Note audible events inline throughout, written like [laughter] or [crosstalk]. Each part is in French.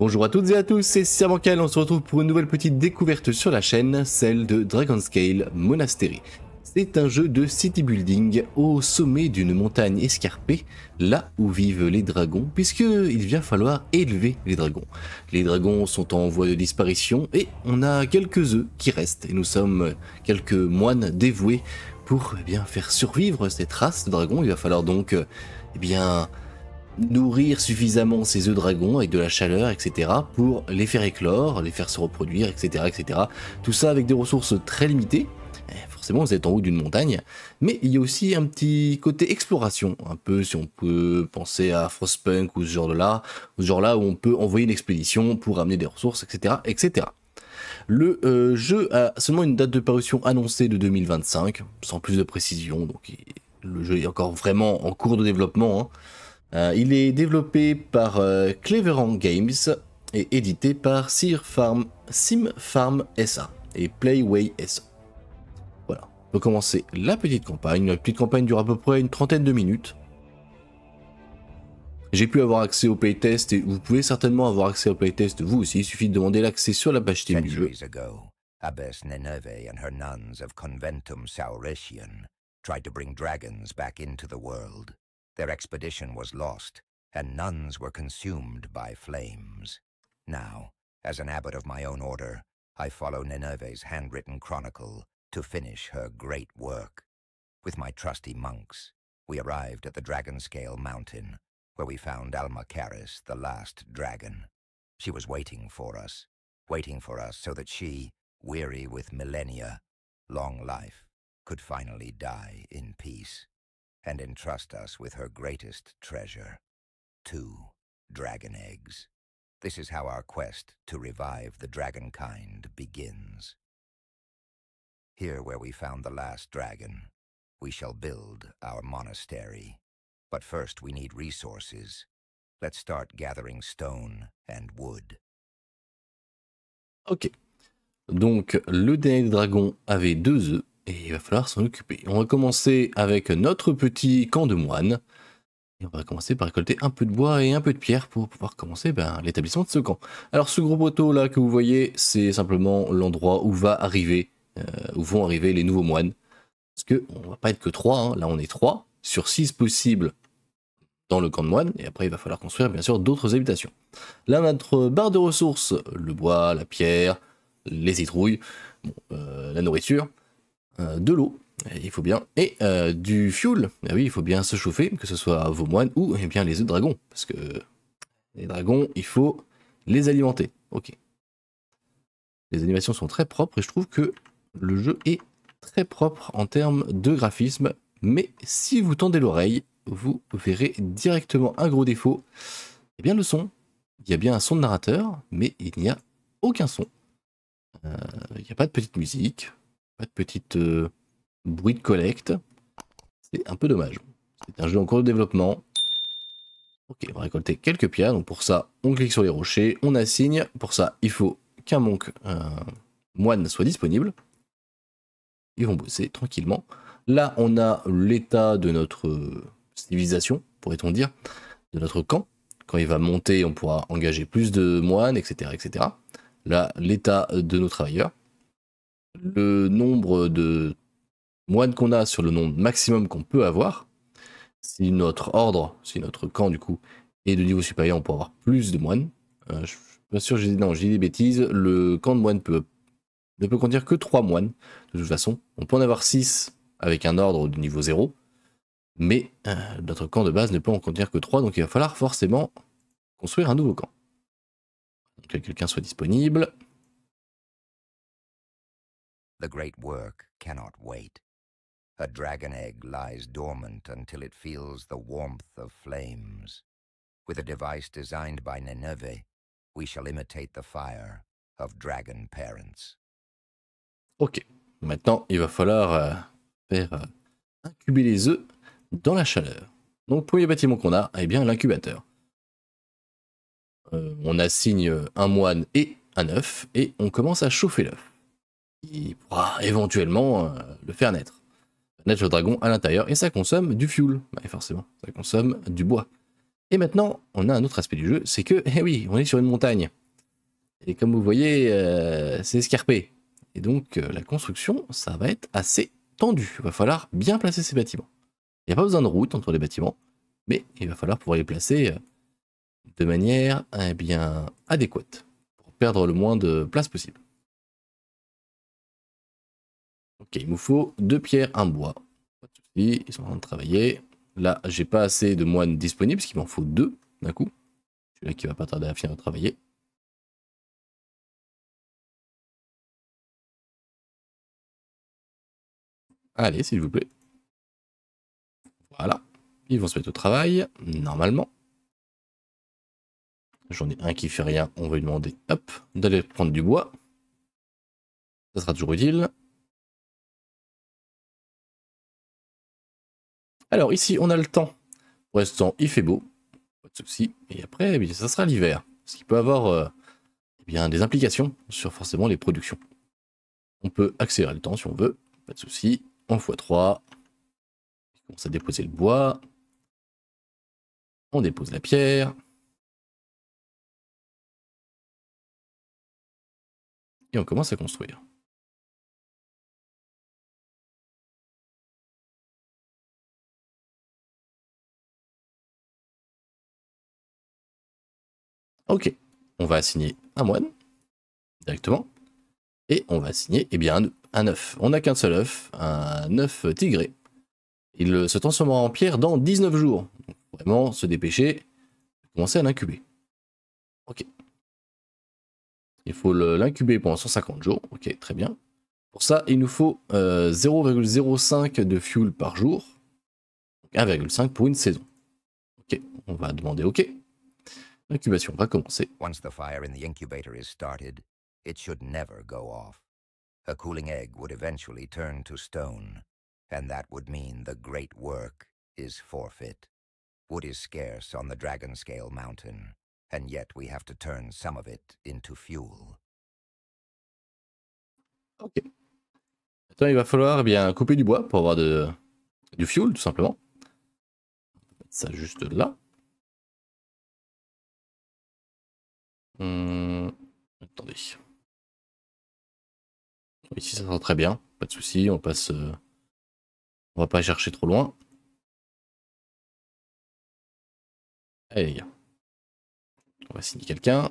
Bonjour à toutes et à tous, c'est Servancal, on se retrouve pour une nouvelle petite découverte sur la chaîne, celle de Dragonscale Monastery. C'est un jeu de city building au sommet d'une montagne escarpée, là où vivent les dragons, puisqu'il vient falloir élever les dragons. Les dragons sont en voie de disparition et on a quelques œufs qui restent, et nous sommes quelques moines dévoués pour eh bien, faire survivre cette race de dragons. Il va falloir donc eh bien, nourrir suffisamment ces œufs dragons avec de la chaleur, etc., pour les faire éclore, les faire se reproduire, etc., etc. Tout ça avec des ressources très limitées. Eh, forcément, vous êtes en haut d'une montagne, mais il y a aussi un petit côté exploration, un peu si on peut penser à Frostpunk ou ce genre-là, de ce genre-là où on peut envoyer une expédition pour amener des ressources, etc., etc. Le euh, jeu a seulement une date de parution annoncée de 2025, sans plus de précision, donc le jeu est encore vraiment en cours de développement. Hein. Euh, il est développé par euh, Cleveron Games et édité par Farm, Sim Farm SA et Playway SA. Voilà, on peut commencer la petite campagne. La petite campagne dure à peu près une trentaine de minutes. J'ai pu avoir accès au playtest et vous pouvez certainement avoir accès au playtest vous aussi. Il suffit de demander l'accès sur la page Steam du jeu. Conventum to bring dragons back into the world. Their expedition was lost, and nuns were consumed by flames. Now, as an abbot of my own order, I follow Nineveh's handwritten chronicle to finish her great work. With my trusty monks, we arrived at the Dragonscale Mountain, where we found Alma Caris, the last dragon. She was waiting for us, waiting for us so that she, weary with millennia, long life, could finally die in peace and entrust us with her greatest treasure, two dragon eggs. This is how our quest to revive the dragon kind begins. Here where we found the last dragon, we shall build our monastery. But first we need resources. Let's start gathering stone and wood. Ok. Donc, le dernier dragon avait deux œufs. et il va falloir s'en occuper. On va commencer avec notre petit camp de moines. Et on va commencer par récolter un peu de bois et un peu de pierre pour pouvoir commencer ben, l'établissement de ce camp. Alors ce gros poteau là que vous voyez, c'est simplement l'endroit où euh, où vont arriver les nouveaux moines. Parce qu'on on va pas être que trois, hein. là on est trois sur 6 possibles dans le camp de moines. Et après il va falloir construire bien sûr d'autres habitations. Là notre barre de ressources, le bois, la pierre, les étrouilles, euh, la nourriture. Euh, de l'eau, il faut bien, et euh, du fuel. Eh oui, il faut bien se chauffer, que ce soit vos moines ou eh bien les dragons, parce que les dragons, il faut les alimenter. Ok. Les animations sont très propres et je trouve que le jeu est très propre en termes de graphisme. Mais si vous tendez l'oreille, vous verrez directement un gros défaut. Eh bien le son. Il y a bien un son de narrateur, mais il n'y a aucun son. Euh, il n'y a pas de petite musique. Pas de petite euh, bruit de collecte. C'est un peu dommage. C'est un jeu en cours de développement. Ok, on va récolter quelques pierres. Donc pour ça, on clique sur les rochers, on assigne. Pour ça, il faut qu'un euh, moine soit disponible. Ils vont bosser tranquillement. Là, on a l'état de notre euh, civilisation, pourrait-on dire, de notre camp. Quand il va monter, on pourra engager plus de moines, etc. etc. Là, l'état de nos travailleurs le nombre de moines qu'on a sur le nombre maximum qu'on peut avoir. Si notre ordre, si notre camp du coup est de niveau supérieur, on peut avoir plus de moines. Je euh, je suis pas sûr, j'ai dit non, j'ai dit des bêtises. Le camp de moines peut, ne peut contenir que 3 moines, de toute façon. On peut en avoir 6 avec un ordre de niveau 0. Mais euh, notre camp de base ne peut en contenir que 3, donc il va falloir forcément construire un nouveau camp. que quelqu'un soit disponible. The great work cannot wait. A dragon egg lies dormant until it feels the warmth of flames. With a device designed by Nineveh, we shall imitate the fire of dragon parents. Ok, maintenant il va falloir euh, faire euh, incuber les œufs dans la chaleur. Donc premier bâtiment qu'on a, eh bien l'incubateur. Euh, on assigne un moine et un œuf et on commence à chauffer l'œuf. Il pourra éventuellement euh, le faire naître. Naître le dragon à l'intérieur et ça consomme du fuel. Bah, forcément, ça consomme du bois. Et maintenant, on a un autre aspect du jeu, c'est que, eh oui, on est sur une montagne. Et comme vous voyez, euh, c'est escarpé. Et donc, euh, la construction, ça va être assez tendu. Il va falloir bien placer ces bâtiments. Il n'y a pas besoin de route entre les bâtiments, mais il va falloir pouvoir les placer de manière eh bien, adéquate pour perdre le moins de place possible il me faut deux pierres, un bois. Ils sont en train de travailler. Là, j'ai pas assez de moines disponibles, parce qu'il m'en faut deux d'un coup. Celui-là qui va pas tarder à finir de travailler. Allez, s'il vous plaît. Voilà. Ils vont se mettre au travail, normalement. J'en ai un qui fait rien, on va lui demander, hop, d'aller prendre du bois. Ça sera toujours utile. Alors ici, on a le temps. Pour l'instant, il fait beau. Pas de souci. Et après, eh ça sera l'hiver. Ce qui peut avoir euh, eh bien, des implications sur forcément les productions. On peut accélérer le temps si on veut. Pas de souci. En x3. On commence à déposer le bois. On dépose la pierre. Et on commence à construire. Ok, on va assigner un moine directement. Et on va assigner eh bien, un œuf. On n'a qu'un seul œuf, un œuf tigré. Il se transformera en pierre dans 19 jours. vraiment, se dépêcher, commencer à l'incuber. Ok. Il faut l'incuber pendant 150 jours. Ok, très bien. Pour ça, il nous faut 0,05 euh, de fuel par jour. 1,5 pour une saison. Ok, on va demander OK. L'incubation va commencer. Once the fire in the incubator is started, it should never go off. A cooling egg would eventually turn to stone, and that would mean the great work is forfeit. Wood is scarce on the Dragon Scale Mountain, and yet we have to turn some of it into fuel. Ok. Attends, il va falloir eh bien couper du bois pour avoir de, du fuel, tout simplement. Ça juste là. Hum, attendez. Ici, ça sent très bien. Pas de souci. On passe. Euh, on va pas chercher trop loin. Allez, les gars. On va signer quelqu'un.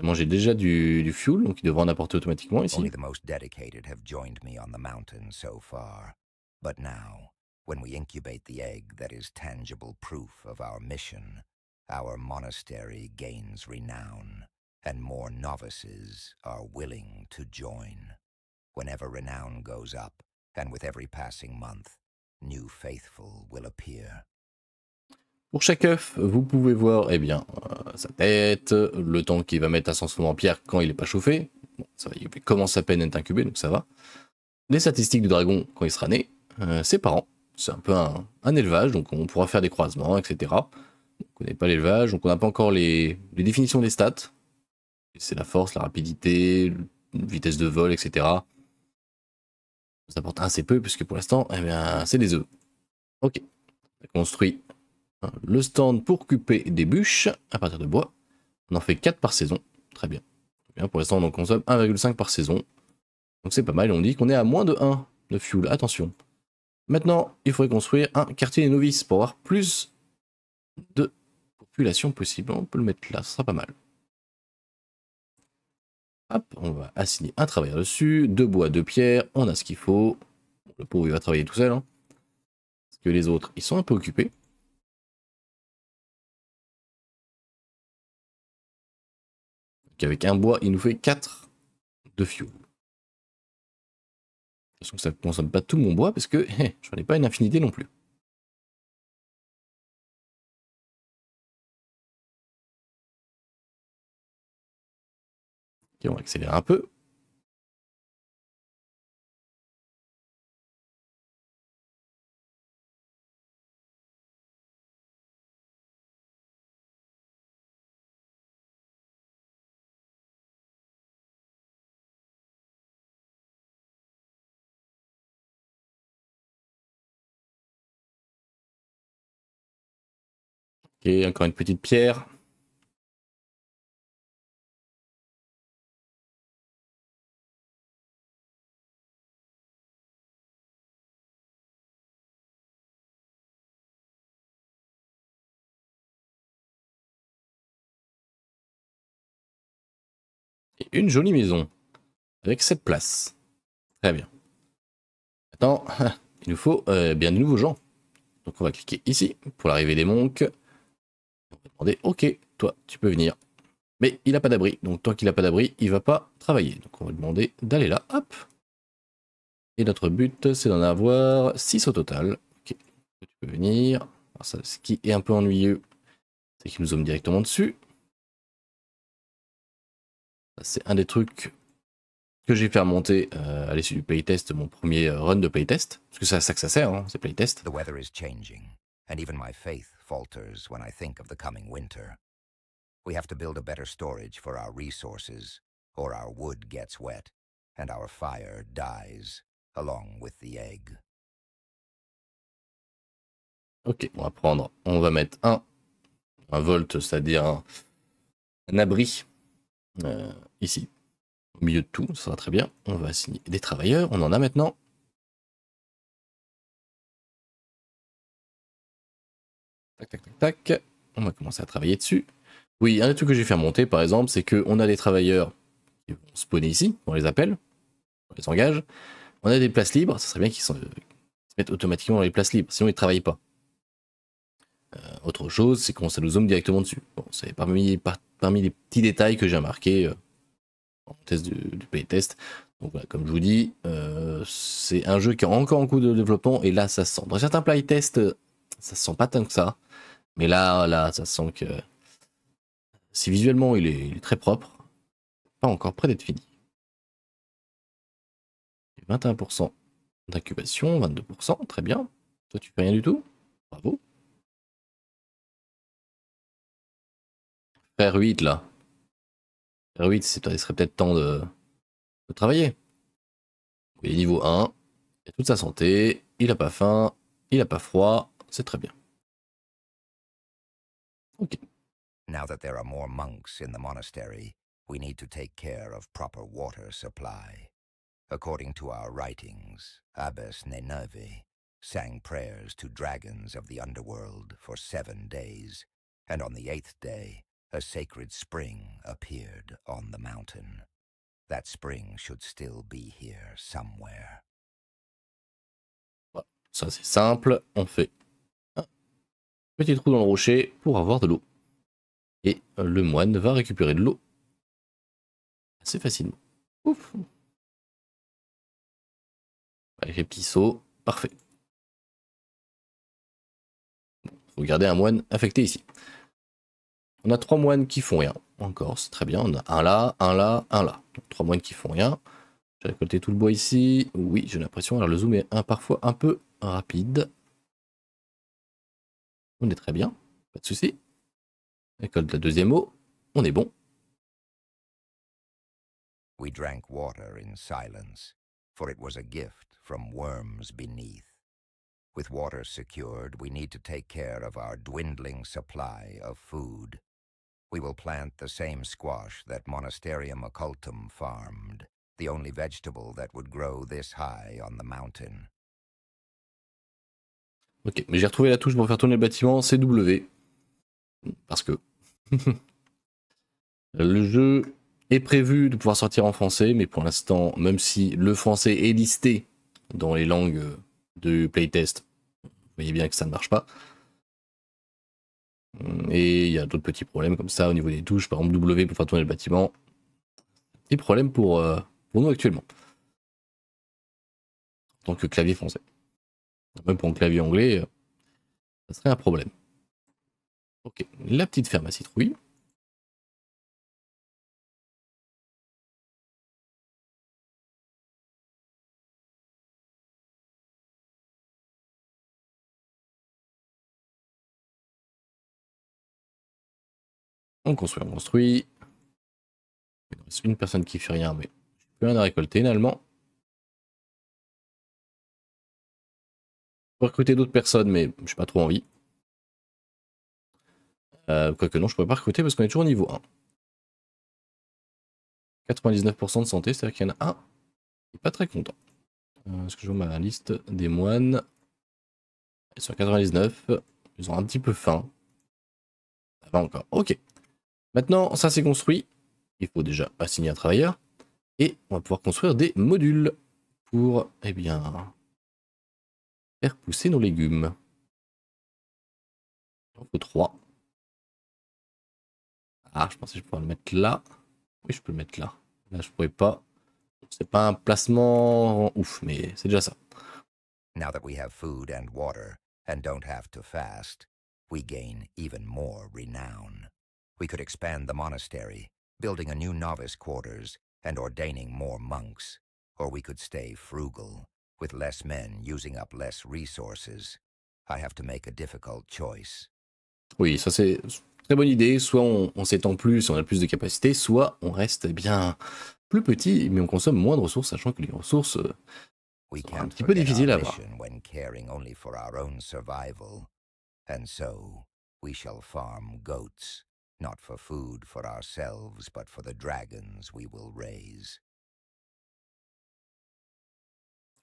Moi, j'ai déjà du, du fuel, donc il devrait en apporter automatiquement ici. Les plus most ont have me on the mountain so far. But now, when we incubate the egg that is tangible proof of our mission, notre monastère gagne renown and more novices are willing to join. Whenever renown goes up, and with every passing month, new faithful will appear. Pour chaque œuf, vous pouvez voir eh bien, euh, sa tête, le temps qu'il va mettre à s'enfoncer en pierre quand il n'est pas chauffé. Bon, ça va, il commence à peine à être incubé, donc ça va. Les statistiques du dragon quand il sera né, euh, ses parents. C'est un peu un, élevage, donc on pourra faire des croisements, etc. On ne connaît pas l'élevage, donc on n'a pas encore les, les définitions des stats c'est la force, la rapidité, vitesse de vol, etc. Ça apporte assez peu, puisque pour l'instant, eh bien, c'est des œufs. Ok. On construit hein, le stand pour couper des bûches à partir de bois. On en fait 4 par saison. Très bien. bien pour l'instant, on en consomme 1,5 par saison. Donc c'est pas mal. On dit qu'on est à moins de 1 de fuel. Attention. Maintenant, il faudrait construire un quartier des novices pour avoir plus de population possible. On peut le mettre là, ce sera pas mal on va assigner un travail dessus, deux bois, deux pierres, on a ce qu'il faut. Le pauvre, va travailler tout seul. Hein. Parce que les autres, ils sont un peu occupés. avec un bois, il nous fait 4 de fioul De toute ça ne consomme pas tout mon bois, parce que n'en [laughs] ai pas une infinité non plus. on accélère un peu. Et encore une petite pierre. une jolie maison. Avec cette place. Très bien. Maintenant, [laughs] il nous faut euh, bien de nouveaux gens. Donc on va cliquer ici pour l'arrivée des monks. On demander, ok, toi, tu peux venir. Mais il n'a pas d'abri. Donc tant qu'il n'a pas d'abri, il va pas travailler. Donc on va demander d'aller là. Hop. Et notre but, c'est d'en avoir 6 au total. Ok, tu peux venir. ça, ce qui est un peu ennuyeux, c'est qu'il nous zoome directement dessus. C'est un des trucs que j'ai fait remonter euh, à l'issue du playtest, mon premier euh, run de playtest, parce que c'est à ça que ça sert, hein, ces playtests. The weather is changing, and even my faith falters when I think of the coming winter. We have to build a better storage for our resources, or our wood gets wet, and our fire dies, along with the egg. Ok, on va prendre, on va mettre un, un volt, c'est-à-dire un, un abri euh, ici, au milieu de tout, ça va très bien. On va assigner des travailleurs, on en a maintenant. Tac, tac, tac, tac. On va commencer à travailler dessus. Oui, un des trucs que j'ai fait monter, par exemple, c'est qu'on a des travailleurs qui vont spawner ici, on les appelle, on les engage. On a des places libres, ça serait bien qu'ils se mettent automatiquement dans les places libres, sinon ils ne travaillent pas. Euh, autre chose, c'est qu'on ça nous zoome directement dessus. Bon, c'est parmi, par, parmi les petits détails que j'ai marqué euh, en test du, playtest. Donc voilà, comme je vous dis, euh, c'est un jeu qui est encore en cours de développement et là ça se sent. Dans certains playtests, euh, ça se sent pas tant que ça. Mais là, là, ça sent que si visuellement il est, très propre, pas encore près d'être fini. 21% d'incubation, 22%, très bien. Toi tu fais rien du tout. Bravo. 8 là. 8, il serait peut-être temps de, travailler. Il niveau 1, il a toute sa santé, il n'a pas faim, il n'a pas froid, c'est très bien. Ok. Now that there are more monks in the monastery, we need to take care of proper water supply. According to our writings, Abbas Nenevi sang prayers to dragons of the underworld for seven days, and on the eighth day, a sacred spring appeared on the mountain. That spring should still be here somewhere. Ça c'est simple, on fait un petit trou dans le rocher pour avoir de l'eau. Et le moine va récupérer de l'eau assez facilement. Ouf Avec les petits parfait. Regardez un moine affecté ici. On a trois moines qui font rien. Encore, c'est très bien. On a un là, un là, un là. trois moines qui font rien. J'ai récolté tout le bois ici. Oui, j'ai l'impression. Alors le zoom est un, parfois un peu rapide. On est très bien. Pas de souci. Récolte la deuxième eau. On est bon. worms supply We will plant the same squash that Monasterium occultum farmed, the only vegetable that would grow this high on the mountain. Ok, mais j'ai retrouvé la touche pour faire tourner le bâtiment CW. Parce que. [laughs] le jeu est prévu de pouvoir sortir en français, mais pour l'instant, même si le français est listé dans les langues du playtest, vous voyez bien que ça ne marche pas. Et il y a d'autres petits problèmes comme ça au niveau des touches, par exemple W pour faire tourner le bâtiment. des problèmes pour, euh, pour nous actuellement. En tant que clavier français. Même pour un clavier anglais, euh, ça serait un problème. Ok, la petite ferme à citrouille. On construit, on construit. Il reste une personne qui fait rien, mais n'ai plus rien à récolter finalement. Je recruter d'autres personnes, mais je suis pas trop envie. Euh, quoique non, je pourrais pas recruter parce qu'on est toujours au niveau 1. 99% de santé, c'est-à-dire qu'il y en a un qui n'est pas très content. Euh, est-ce que je vois ma liste des moines Ils sont 99, ils ont un petit peu faim. Ça va encore. Ok. Maintenant, ça c'est construit. Il faut déjà assigner un travailleur. Et on va pouvoir construire des modules pour, eh bien, faire pousser nos légumes. Il en 3. Ah, je pensais que je pourrais le mettre là. Oui, je peux le mettre là. Là, je pourrais pas. C'est pas un placement ouf, mais c'est déjà ça. Now that we have food and water and don't have to fast, we gain even more renown we could expand the monastery, building a new novice quarters and ordaining more monks, or we could stay frugal, with less men using up less resources. I have to make a difficult choice. Oui, ça c'est très bonne idée. Soit on, s'étend plus, on a plus de capacités, soit on reste eh bien plus petit, mais on consomme moins de ressources, sachant que les ressources euh, sont un petit peu difficiles à avoir. And so we shall farm goats not for food for ourselves, but for the dragons we will raise.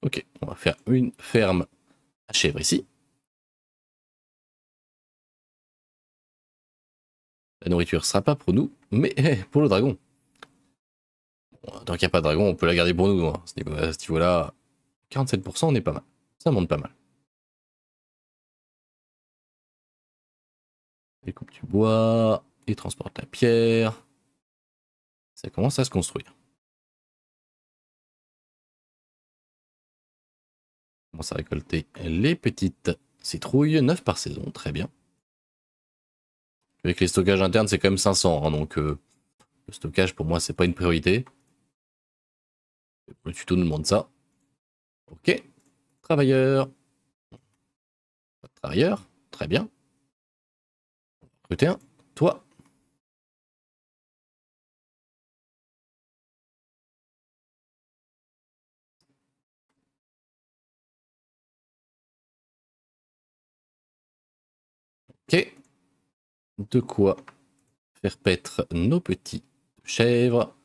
Ok, on va faire une ferme à chèvre ici. La nourriture sera pas pour nous, mais [laughs] pour le dragon. tant qu'il n'y a pas de dragon, on peut la garder pour nous. Hein. À ce niveau-là, 47%, on est pas mal. Ça monte pas mal. Les coupes du bois, transporte la pierre. Ça commence à se construire. On commence à récolter les petites citrouilles, neuf par saison, très bien. Avec les stockages internes, c'est quand même 500, hein, donc euh, le stockage pour moi, c'est pas une priorité. Le tuto nous demande ça. Ok. Travailleur, travailleur, très bien. Recruter un. Toi, Ok. De quoi faire paître nos petits chèvres.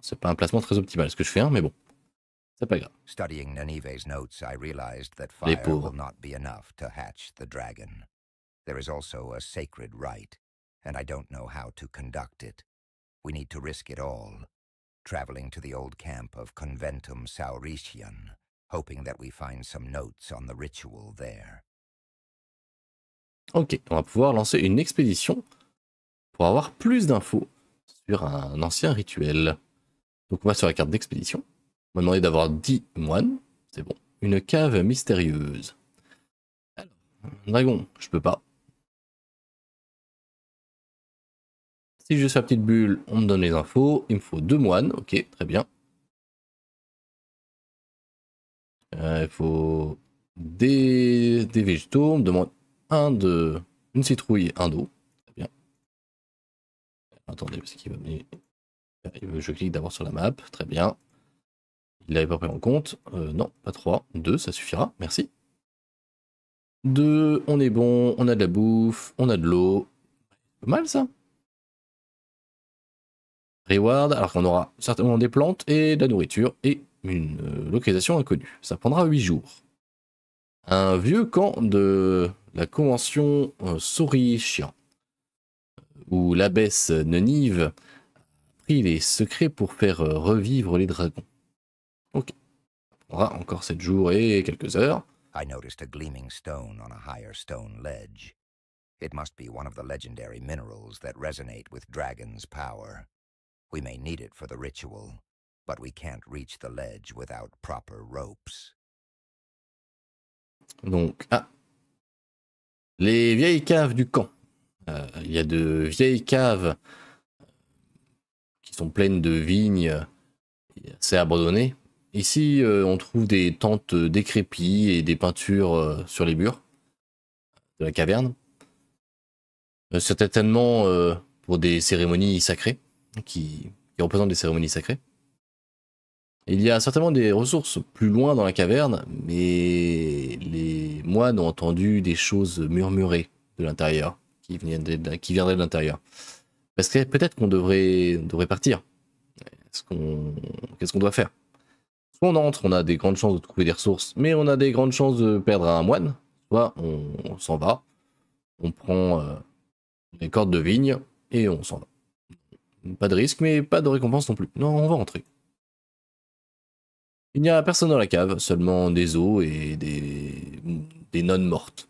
C'est pas un placement très optimal ce que je fais, hein, mais bon. C'est pas grave. Studying Nanive's notes, I realized that fire will not be enough to hatch the dragon. There is also a sacred rite, and I don't know how to conduct it. We need to risk it all. Traveling to the old camp of Conventum Sauritian on Ok, on va pouvoir lancer une expédition pour avoir plus d'infos sur un ancien rituel. Donc on va sur la carte d'expédition. On m'a demandé d'avoir 10 moines. C'est bon. Une cave mystérieuse. dragon, je peux pas. Si je fais la petite bulle, on me donne les infos. Il me faut deux moines. Ok, très bien. Euh, il faut des, des végétaux. On me demande un de, une citrouille, un d'eau. Très bien. Attendez, parce qu'il va me... Je clique d'abord sur la map. Très bien. Il l'avait pas pris en compte. Euh, non, pas trois deux ça suffira. Merci. deux on est bon. On a de la bouffe. On a de l'eau. Pas mal ça. Reward, alors qu'on aura certainement des plantes et de la nourriture et une euh, localisation inconnue. Ça prendra 8 jours. Un vieux camp de la convention euh, souris chien où l'abbesse Nenive a pris les secrets pour faire euh, revivre les dragons. Ok. Ça prendra encore 7 jours et quelques heures. I noticed a gleaming stone on a higher stone ledge. It must be one of the legendary minerals that resonate with dragon's power. We may need it for the ritual but we can't reach the ledge without proper ropes. Donc, ah. Les vieilles caves du camp. Euh, il y a de vieilles caves euh, qui sont pleines de vignes assez abandonnées. Ici, euh, on trouve des tentes décrépies et des peintures sur les murs de la caverne. certainement pour des cérémonies sacrées, hein, qui, qui représentent des cérémonies sacrées. Il y a certainement des ressources plus loin dans la caverne, mais les moines ont entendu des choses murmurées de l'intérieur, qui, qui, viendraient de l'intérieur. Parce que peut-être qu'on devrait, partir. Qu'est-ce qu'on doit faire Soit on entre, on a des grandes chances de trouver des ressources, mais on a des grandes chances de perdre un moine. Soit on, s'en va, on prend les euh, des cordes de vigne et on s'en va. Pas de risque, mais pas de récompense non plus. Non, on va rentrer. Il n'y a personne dans la cave, seulement des os et des, des nonnes mortes.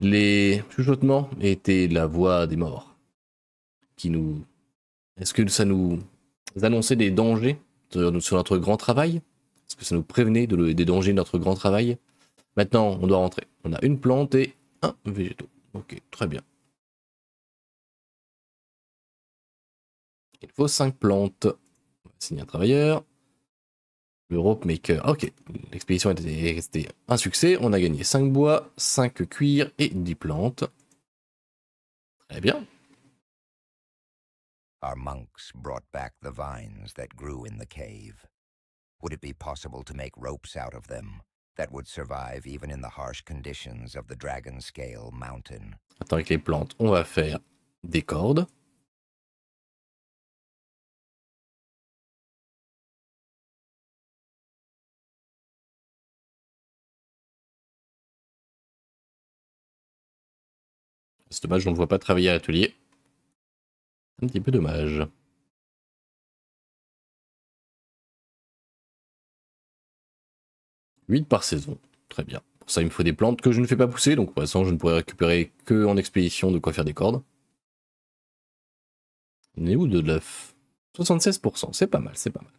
Les chuchotements étaient la voix des morts. Qui nous. Est-ce que ça nous annonçait des dangers sur notre grand travail Est-ce que ça nous prévenait des dangers de notre grand travail Maintenant, on doit rentrer. On a une plante et un végétaux. Ok, très bien. Il faut cinq plantes. On va signer un travailleur l'Europe que ah, Ok, l'expédition est un succès. On a gagné 5 bois, 5 cuirs et 10 plantes. Très bien. Our monks brought back the vines that grew in the cave. Would it be possible to make ropes out of them that would survive even in the harsh conditions of the Dragon Scale Mountain? Attends, avec les plantes, on va faire des cordes. C'est dommage, je ne vois pas travailler à l'atelier. Un petit peu dommage. 8 par saison, très bien. Pour ça, il me faut des plantes que je ne fais pas pousser, donc pour l'instant, je ne pourrai récupérer que en expédition de quoi faire des cordes. On est où de l'œuf 76%, c'est pas mal, c'est pas mal.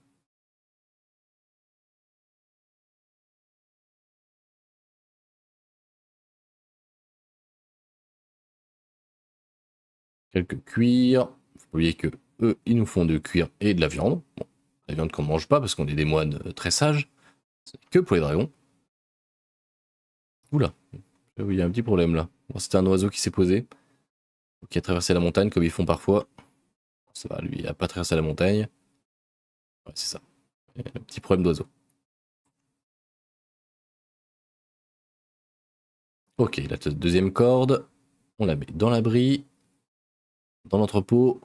Quelques cuirs. vous voyez que eux, ils nous font de cuir et de la viande. Bon, la viande qu'on ne mange pas parce qu'on est des moines euh, très sages. C'est que pour les dragons. Oula, il y a un petit problème là. C'est C'était un oiseau qui s'est posé, qui a traversé la montagne comme ils font parfois. Ça va, lui, il n'a pas traversé la montagne. Ouais, c'est ça. Euh, un petit problème d'oiseau. Ok, la deuxième corde, on la met dans l'abri dans l'entrepôt.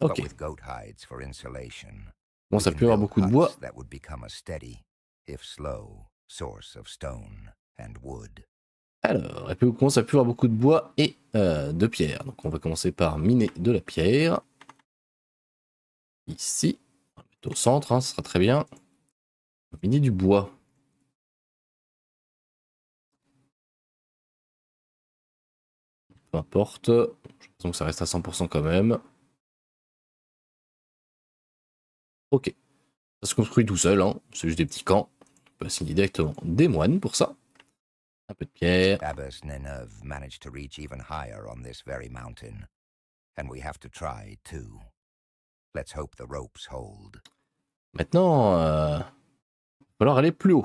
Ok. Bon, ça peut avoir beaucoup de bois. Alors, avoir beaucoup de bois et euh, de pierre. Donc, on va commencer par miner de la pierre. Ici, au centre, hein, ce sera très bien. Miner du bois. Peu importe. Donc ça reste à 100% quand même. Ok. Ça se construit tout seul, hein. c'est juste des petits camps. On peut assigner directement des moines pour ça. Un peu de pierre. Maintenant, euh, il va falloir aller plus haut.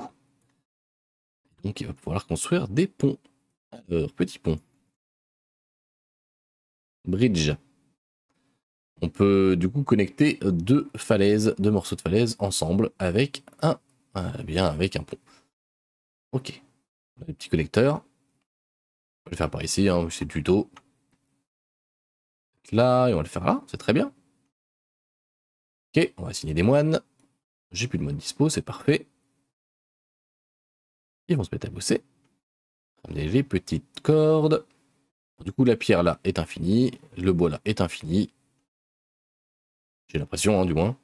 Donc il va falloir construire des ponts. Alors, petit pont bridge. On peut du coup connecter deux falaises, deux morceaux de falaise ensemble avec un, eh bien avec un pont. Ok, on a le petit connecteurs. On va le faire par ici, hein, c'est tuto. Là, et on va le faire là, c'est très bien. Ok, on va signer des moines. J'ai plus de moines dispo, c'est parfait. Ils vont se mettre à bosser. les petites cordes. Du coup, la pierre là est infinie, le bois là est infini. J'ai l'impression, hein, du moins.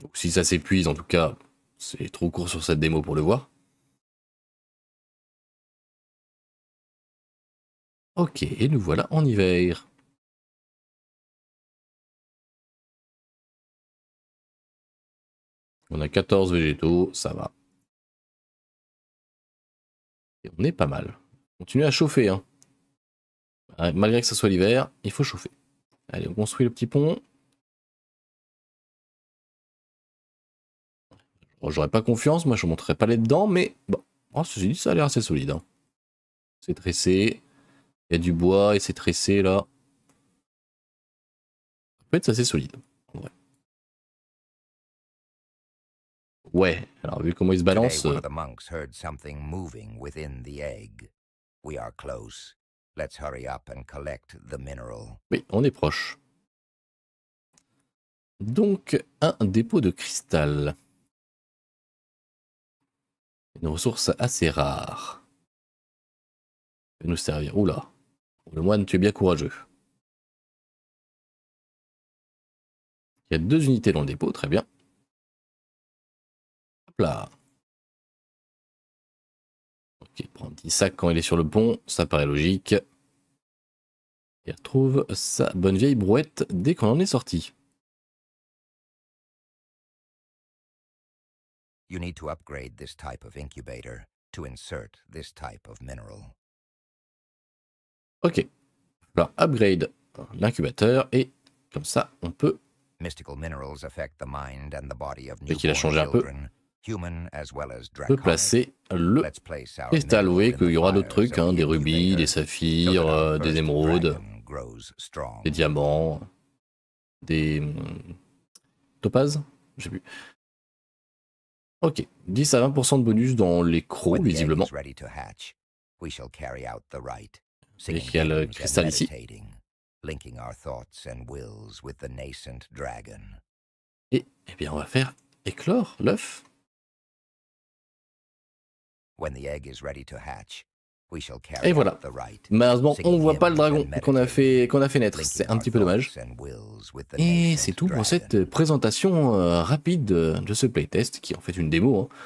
Donc, si ça s'épuise, en tout cas, c'est trop court sur cette démo pour le voir. Ok, et nous voilà en hiver. On a 14 végétaux, ça va on est pas mal. continue à chauffer. Hein. Ah, malgré que ça soit l'hiver, il faut chauffer. Allez, on construit le petit pont. J'aurais pas confiance, moi je montrerai pas les dedans, mais bon. Ah, ceci dit, ça a l'air assez solide. Hein. C'est tressé. Il y a du bois et c'est tressé là. En fait, c'est assez solide. Ouais, alors vu comment il se balance. Euh oui, on est proche. Donc, un dépôt de cristal. Une ressource assez rare. peut nous servir. Oula. Le moine, tu es bien courageux. Il y a deux unités dans le dépôt, très bien là. Ok, prend un petit sac quand il est sur le pont, ça paraît logique. Il retrouve sa bonne vieille brouette dès qu'on en est sorti. You need to upgrade Ok. Alors, upgrade l'incubateur et comme ça, on peut. Mystical minerals affect the mind and the peut placer le cristal. Vous qu'il y aura d'autres trucs, hein, des rubis, des saphirs, euh, des émeraudes, des diamants, des hum, topazes, j'ai Ok, 10 à 20% de bonus dans les crocs, visiblement. Et qu'il y a le cristal ici. Et, eh bien, on va faire éclore l'œuf. Et voilà. Malheureusement, on ne voit pas le dragon qu'on a fait, qu'on a fait naître. C'est un petit peu dommage. Et c'est tout pour cette présentation euh, rapide de ce playtest, qui est en fait une démo hein,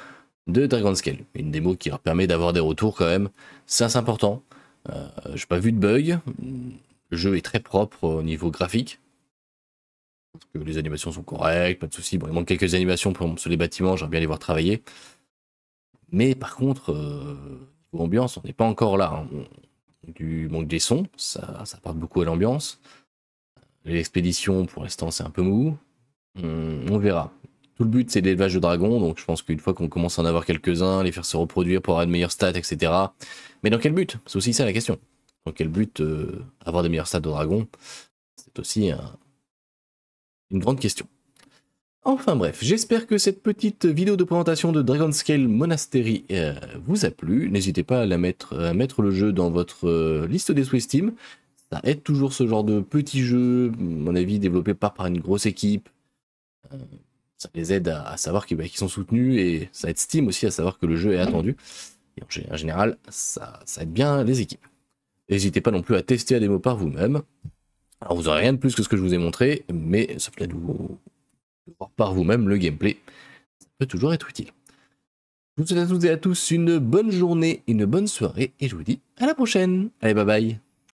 de Dragon Scale. Une démo qui permet d'avoir des retours quand même. Ça, c'est important. Euh, Je n'ai pas vu de bug. Le jeu est très propre au niveau graphique. les animations sont correctes, pas de soucis. Bon, il manque quelques animations pour sur les bâtiments, j'aimerais bien les voir travailler. Mais par contre, euh, niveau ambiance, on n'est pas encore là. Hein. Du manque des sons, ça, ça part beaucoup à l'ambiance. L'expédition, pour l'instant, c'est un peu mou. On, verra. Tout le but, c'est l'élevage de dragons, donc je pense qu'une fois qu'on commence à en avoir quelques-uns, les faire se reproduire pour avoir de meilleurs stats, etc. Mais dans quel but C'est aussi ça la question. Dans quel but euh, avoir des meilleurs stats de dragons C'est aussi un, une grande question. Enfin bref, j'espère que cette petite vidéo de présentation de Dragon Scale Monastery euh, vous a plu. N'hésitez pas à, la mettre, à mettre le jeu dans votre euh, liste des sous Steam. Ça aide toujours ce genre de petits jeu, à mon avis, développé par une grosse équipe. Euh, ça les aide à, savoir bah, qu'ils sont soutenus et ça aide Steam aussi à savoir que le jeu est attendu. Et en, général, ça, ça aide bien les équipes. N'hésitez pas non plus à tester la démo par vous-même. Alors vous n'aurez rien de plus que ce que je vous ai montré, mais sauf là voir par vous-même le gameplay. Ça peut toujours être utile. Je vous souhaite à toutes et à tous une bonne journée, une bonne soirée, et je vous dis à la prochaine. Allez, bye bye.